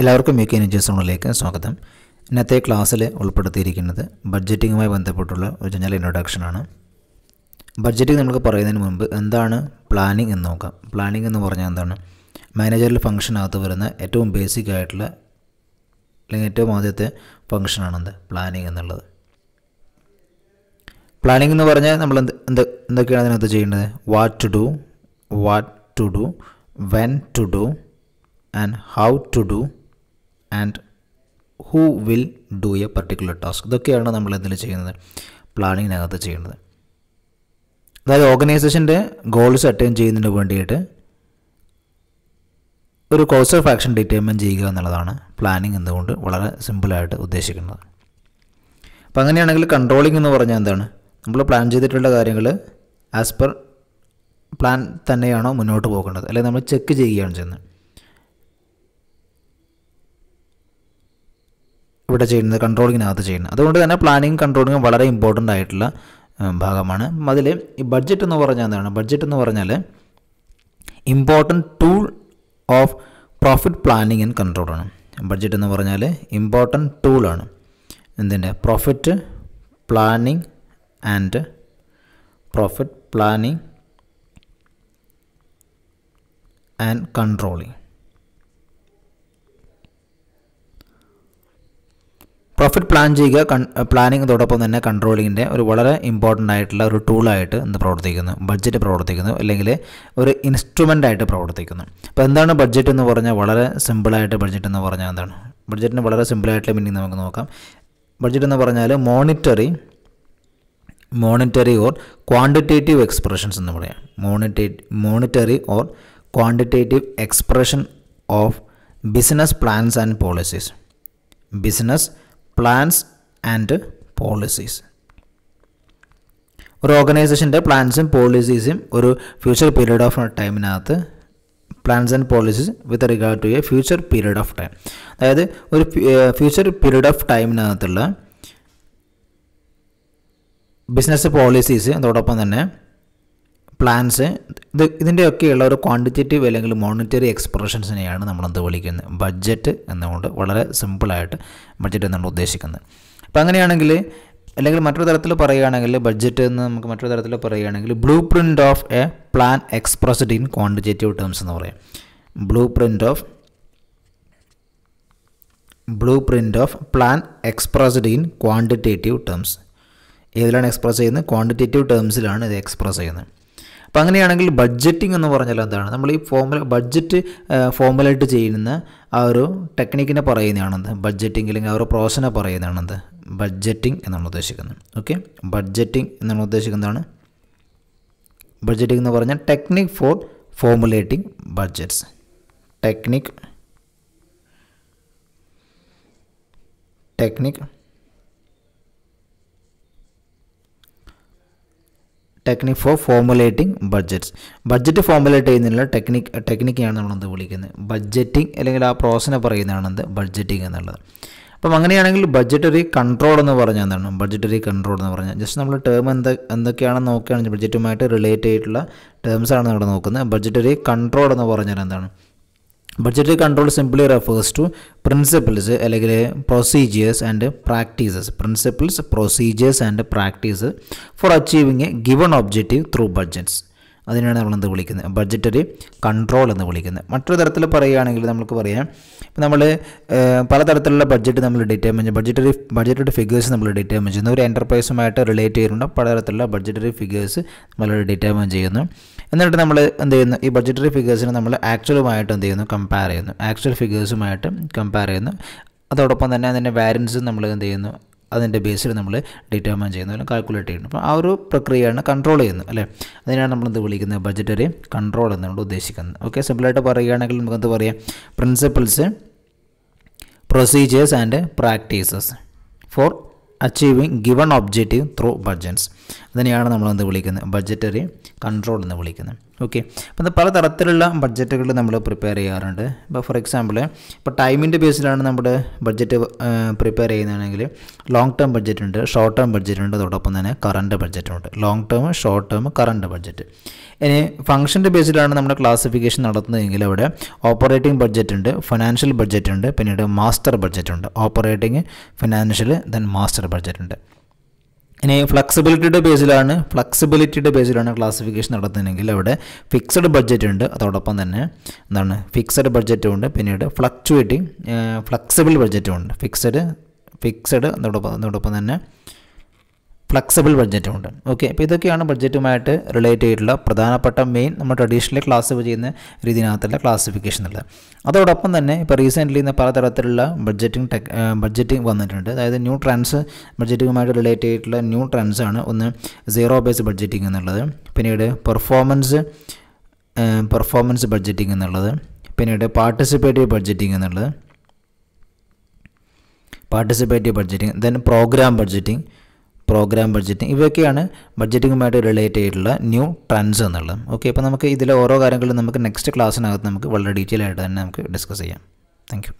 എല്ലാവർക്കും make K energy സ്വാഗതം ഇന്നത്തെ ക്ലാസ്സിൽ ഉൾപ്പെടുത്തിയിരിക്കുന്നത് ബഡ്ജറ്റിങ്ങുമായി ബന്ധപ്പെട്ടുള്ള ഒരു ജനൽ ഇൻട്രൊഡക്ഷനാണ് ബഡ്ജറ്റിംഗ് നമുക്ക് പറയുന്നതിന് മുൻപ് എന്താണ് പ്ലാനിംഗ് എന്ന് നോക്കാം പ്ലാനിംഗ് എന്ന് പറഞ്ഞാൽ എന്താണ് മാനേജറിൽ ഫംഗ്ഷനകത്ത് വരുന്ന ഏറ്റവും ബേസിക് ആയിട്ടുള്ള അല്ലെങ്കിൽ ഏറ്റവും ആദ്യത്തെ ഫംഗ്ഷനാണ് എന്ത് പ്ലാനിംഗ് എന്നുള്ളത് പ്ലാനിംഗ് എന്ന് പറഞ്ഞാൽ നമ്മൾ എന്ത് എന്ത് എന്തൊക്കെയാണ് അതിനകത്ത് ചെയ്യേണ്ടത് what to do what to do when to do and how to do and who will do a particular task ഇതൊക്കെയാണ് നമ്മൾ ഇതിൽ ചെയ്യുന്നത് പ്ലാനിങ്ങിനകത്ത് ചെയ്യുന്നത് അതായത് ഓർഗനൈസേഷൻ്റെ ഗോൾസ് അറ്റൈൻ ചെയ്യുന്നതിന് വേണ്ടിയിട്ട് ഒരു കോഴ്സ് ഓഫ് ആക്ഷൻ ഡിറ്റർമിൻ ചെയ്യുക എന്നുള്ളതാണ് പ്ലാനിങ് എന്നുകൊണ്ട് വളരെ സിമ്പിളായിട്ട് ഉദ്ദേശിക്കുന്നത് അപ്പോൾ അങ്ങനെയാണെങ്കിൽ കൺട്രോളിംഗ് എന്ന് പറഞ്ഞാൽ എന്താണ് നമ്മൾ പ്ലാൻ ചെയ്തിട്ടുള്ള കാര്യങ്ങൾ ആസ് പെർ പ്ലാൻ തന്നെയാണോ മുന്നോട്ട് പോകേണ്ടത് അല്ലെങ്കിൽ നമ്മൾ ചെക്ക് ചെയ്യുകയാണ് ചെയ്യുന്നത് ഇവിടെ ചെയ്യുന്നത് കൺട്രോളിങ്ങിനകത്ത് ചെയ്യുന്നത് അതുകൊണ്ട് തന്നെ പ്ലാനിങ് കൺട്രോളിങ്ങും വളരെ ഇമ്പോർട്ടൻ്റ് ആയിട്ടുള്ള ഭാഗമാണ് അതിൽ ഈ ബഡ്ജറ്റ് എന്ന് പറഞ്ഞാൽ എന്താണ് ബഡ്ജറ്റ് എന്ന് പറഞ്ഞാൽ important tool of profit planning and കൺട്രോളാണ് ബഡ്ജറ്റ് എന്ന് പറഞ്ഞാൽ ഇമ്പോർട്ടൻറ്റ് ടൂളാണ് എന്തിൻ്റെ profit planning and profit planning and controlling profit plan ചെയ്യുക പ്ലാനിങ്ങോടൊപ്പം uh, തന്നെ കൺട്രോളിങ്ങിൻ്റെ ഒരു വളരെ ഇമ്പോർട്ടൻ്റ് ആയിട്ടുള്ള ഒരു ടൂളായിട്ട് ഇന്ന് പ്രവർത്തിക്കുന്നു ബഡ്ജറ്റ് പ്രവർത്തിക്കുന്നു അല്ലെങ്കിൽ ഒരു ഇൻസ്ട്രുമെൻ്റ് ആയിട്ട് പ്രവർത്തിക്കുന്നു അപ്പോൾ എന്താണ് ബഡ്ജറ്റ് എന്ന് പറഞ്ഞാൽ വളരെ സിമ്പിളായിട്ട് ബഡ്ജറ്റ് എന്ന് പറഞ്ഞാൽ എന്താണ് ബഡ്ജറ്റിന് വളരെ സിമ്പിളായിട്ടുള്ള മീനിങ് നമുക്ക് നോക്കാം ബഡ്ജറ്റ് എന്ന് പറഞ്ഞാൽ monetary monetary or quantitative expressions എന്ന് പറയാം മോണിറ്റേ monetary or quantitative expression of business plans and policies business plans and policies ഒരു ഓർഗനൈസേഷൻ്റെ പ്ലാൻസും പോളിസീസും ഒരു ഫ്യൂച്ചർ പീരീഡ് ഓഫ് ടൈമിനകത്ത് plans and policies with regard to a future period of time അതായത് ഒരു ഫ്യൂച്ചർ പീരീഡ് ഓഫ് ടൈമിനകത്തുള്ള ബിസിനസ് പോളിസീസ് അതോടൊപ്പം തന്നെ പ്ലാൻസ് ഇത് ഇതിൻ്റെയൊക്കെയുള്ള ഒരു ക്വാണ്ടിറ്റേറ്റീവ് അല്ലെങ്കിൽ മോണിറ്ററി എക്സ്പ്രഷൻസിനെയാണ് നമ്മളെന്ത് വിളിക്കുന്നത് ബഡ്ജറ്റ് എന്നുകൊണ്ട് വളരെ സിമ്പിളായിട്ട് ബഡ്ജറ്റ് എന്നാണ് ഉദ്ദേശിക്കുന്നത് അപ്പോൾ അങ്ങനെയാണെങ്കിൽ അല്ലെങ്കിൽ മറ്റൊരു തരത്തിൽ പറയുകയാണെങ്കിൽ ബഡ്ജറ്റ് എന്ന് നമുക്ക് മറ്റൊരു തരത്തിൽ പറയുകയാണെങ്കിൽ blueprint of a plan expressed in quantitative terms എന്ന് പറയാം blueprint of blueprint of plan expressed in quantitative terms ഏതിലാണ് എക്സ്പ്രസ് ചെയ്യുന്നത് ക്വാണ്ടിറ്റേറ്റീവ് ടേംസിലാണ് ഇത് എക്സ്പ്രസ് ചെയ്യുന്നത് അപ്പോൾ അങ്ങനെയാണെങ്കിൽ ബഡ്ജറ്റിംഗ് എന്ന് പറഞ്ഞാൽ എന്താണ് നമ്മൾ ഈ ഫോമുല ബഡ്ജറ്റ് ഫോമുലായിട്ട് ചെയ്യുന്ന ആ ഒരു ടെക്നിക്കിനെ പറയുന്നതാണെന്ത് ബഡ്ജറ്റിംഗ് അല്ലെങ്കിൽ ആ ഒരു പ്രോസനെ പറയുന്നതാണെന്ത് ബഡ്ജറ്റിംഗ് എന്നാണ് ഉദ്ദേശിക്കുന്നത് ഓക്കെ ബഡ്ജറ്റിംഗ് എന്നാണ് ഉദ്ദേശിക്കുന്നതാണ് ബഡ്ജറ്റിംഗ് എന്ന് പറഞ്ഞാൽ technique for formulating budgets technique technique technique for formulating budgets budget formulate ചെയ്യുന്നതിനുള്ള ടെക്നിക് ടെക്നിക്കാണ് നമ്മളെന്ത് വിളിക്കുന്നത് ബഡ്ജറ്റിംഗ് അല്ലെങ്കിൽ ആ പ്രോസനെ പറയുന്നതാണെന്ത് ബഡ്ജറ്റിംഗ് എന്നുള്ളത് അപ്പം അങ്ങനെയാണെങ്കിൽ ബഡ്ജറ്ററി കൺട്രോൾ എന്ന് പറഞ്ഞാൽ എന്താണ് ബഡ്ജറ്ററി കൺട്രോൾ എന്ന് പറഞ്ഞാൽ ജസ്റ്റ് നമ്മൾ ടേം എന്താ എന്തൊക്കെയാണെന്ന് നോക്കുകയാണെങ്കിൽ ബഡ്ജറ്റുമായിട്ട് റിലേറ്റ് ആയിട്ടുള്ള ടേംസാണ് നമ്മൾ നോക്കുന്നത് ബഡ്ജറ്ററി കൺട്രോൾ എന്ന് പറഞ്ഞാൽ എന്താണ് budgetary control simply refers to principles allegre procedures and practices principles procedures and practices for achieving a given objective through budgets അതിനാണ് എന്ത് വിളിക്കുന്നത് ബഡ്ജറ്ററി കൺട്രോൾ എന്ന് വിളിക്കുന്നത് മറ്റൊരു തരത്തിൽ പറയുകയാണെങ്കിൽ നമുക്ക് പറയാം നമ്മൾ പലതരത്തിലുള്ള ബഡ്ജറ്റ് നമ്മൾ ഡിറ്റർമിൻ ചെയ്യും ബഡ്ജറ്ററി ബഡ്ജറ്ററി ഫിഗേഴ്സ് നമ്മൾ ഡിറ്റർമിൻ ചെയ്യുന്നു ഒരു എൻ്റർപ്രൈസുമായിട്ട് റിലേറ്റ് ചെയ്യുന്നുണ്ട് പലതരത്തിലുള്ള ബഡ്ജറ്ററി ഫിഗേഴ്സ് നമ്മൾ ഡിറ്റർമിൻ ചെയ്യുന്നു എന്നിട്ട് നമ്മൾ എന്ത് ചെയ്യുന്നു ഈ ബഡ്ജറ്ററി ഫിഗേഴ്സിനെ നമ്മൾ ആക്ച്വലുമായിട്ട് എന്ത് ചെയ്യുന്നു കമ്പയർ ചെയ്യുന്നു ആക്ച്വൽ ഫിഗേഴ്സുമായിട്ട് കമ്പയർ ചെയ്യുന്നു അതോടൊപ്പം തന്നെ അതിൻ്റെ വാരൻസും നമ്മൾ എന്ത് ചെയ്യുന്നു അതിൻ്റെ ബേസിൽ നമ്മൾ ഡിറ്റർമൈൻ ചെയ്യുന്നത് അല്ലെങ്കിൽ കാൽക്കുലേറ്റ് ചെയ്യുന്നു അപ്പോൾ ആ ഒരു പ്രക്രിയയാണ് കൺട്രോൾ ചെയ്യുന്നത് അല്ലേ അതിനാണ് നമ്മൾ എന്ത് വിളിക്കുന്നത് ബജറ്ററി കൺട്രോൾ എന്നുകൊണ്ട് ഉദ്ദേശിക്കുന്നത് ഓക്കെ സിമ്പിളായിട്ട് പറയുകയാണെങ്കിൽ നമുക്ക് എന്ത് പറയാം principles procedures and practices for achieving given objective through budgets അതിനെയാണ് നമ്മൾ എന്ത് വിളിക്കുന്നത് ബഡ്ജറ്ററി കൺട്രോൾ എന്ന് വിളിക്കുന്നത് ഓക്കെ അപ്പോൾ പല തരത്തിലുള്ള ബഡ്ജറ്റുകൾ നമ്മൾ പ്രിപ്പയർ ചെയ്യാറുണ്ട് ഇപ്പോൾ ഫോർ എക്സാമ്പിൾ ഇപ്പോൾ ടൈമിൻ്റെ ബേസിലാണ് നമ്മുടെ ബഡ്ജറ്റ് പ്രിപ്പയർ ചെയ്യുന്നതാണെങ്കിൽ ലോങ് ടേം ബഡ്ജറ്റ് ഉണ്ട് ഷോർട്ട് ടേം ബഡ്ജറ്റ് ഉണ്ട് അതോടൊപ്പം തന്നെ കറണ്ട് ബഡ്ജറ്റും ഉണ്ട് long term short term current budget ഇനി ഫംഗ്ഷൻ്റെ ബേസിലാണ് നമ്മുടെ ക്ലാസിഫിക്കേഷൻ നടത്തുന്നതെങ്കിൽ അവിടെ ഓപ്പറേറ്റിംഗ് ബഡ്ജറ്റ് ഉണ്ട് ഫിനാൻഷ്യൽ ബഡ്ജറ്റ് ഉണ്ട് പിന്നീട് മാസ്റ്റർ ബഡ്ജറ്റ് ഉണ്ട് operating financial then master budget ഉണ്ട് ഇനി ഫ്ലെക്സിബിലിറ്റിയുടെ ബേസിലാണ് ഫ്ലെക്സിബിലിറ്റിയുടെ ബേസിലാണ് ക്ലാസിഫിക്കേഷൻ നടത്തുന്നതെങ്കിൽ അവിടെ ഫിക്സഡ് ബഡ്ജറ്റ് ഉണ്ട് അതോടൊപ്പം തന്നെ എന്താണ് ഫിക്സഡ് ബഡ്ജറ്റും ഉണ്ട് പിന്നീട് ഫ്ലക്ച്വേറ്റിംഗ് ഫ്ലെക്സിബിൾ ബഡ്ജറ്റും ഉണ്ട് ഫിക്സഡ് ഫിക്സഡ് അതോടൊപ്പം അതോടൊപ്പം തന്നെ ഫ്ലെക്സിബിൾ ഉണ്ട് ഓക്കെ അപ്പോൾ ഇതൊക്കെയാണ് ബഡ്ജറ്റുമായിട്ട് റിലേറ്റ് ചെയ്തിട്ടുള്ള പ്രധാനപ്പെട്ട മെയിൻ നമ്മൾ ട്രഡീഷണലി ക്ലാസ്സിഫൈ ചെയ്യുന്ന രീതിയിനകത്തുള്ള ക്ലാസിഫിക്കേഷൻ ഉള്ളത് അതോടൊപ്പം തന്നെ ഇപ്പോൾ റീസെൻ്റ്ലി ഇന്ന് പലതരത്തിലുള്ള ബഡ്ജറ്റിംഗ് ടെക് ബഡ്ജറ്റിംഗ് വന്നിട്ടുണ്ട് അതായത് ന്യൂ ട്രെൻഡ്സ് ബഡ്ജറ്റിങ്ങുമായിട്ട് റിലേറ്റ് ചെയ്തിട്ടുള്ള ന്യൂ ട്രെൻഡ്സ് ആണ് ഒന്ന് സീറോ ബേസ് ബഡ്ജറ്റിംഗ് എന്നുള്ളത് പിന്നീട് പെർഫോമൻസ് പെർഫോമൻസ് ബഡ്ജറ്റിംഗ് എന്നുള്ളത് പിന്നീട് പാർട്ടിസിപ്പേറ്റീവ് ബഡ്ജറ്റിംഗ് എന്നുള്ളത് participative budgeting then program budgeting program budgeting ഇവയൊക്കെയാണ് ബഡ്ജറ്റിങ്ങുമായിട്ട് റിലേറ്റ് ചെയ്തിട്ടുള്ള ന്യൂ ട്രെൻഡ്സ് എന്നുള്ളത് ഓക്കെ അപ്പോൾ നമുക്ക് ഇതിലെ ഓരോ കാര്യങ്ങളും നമുക്ക് നെക്സ്റ്റ് ക്ലാസ്സിനകത്ത് നമുക്ക് വളരെ ഡീറ്റെയിൽ ആയിട്ട് തന്നെ നമുക്ക് ഡിസ്കസ് ചെയ്യാം താങ്ക്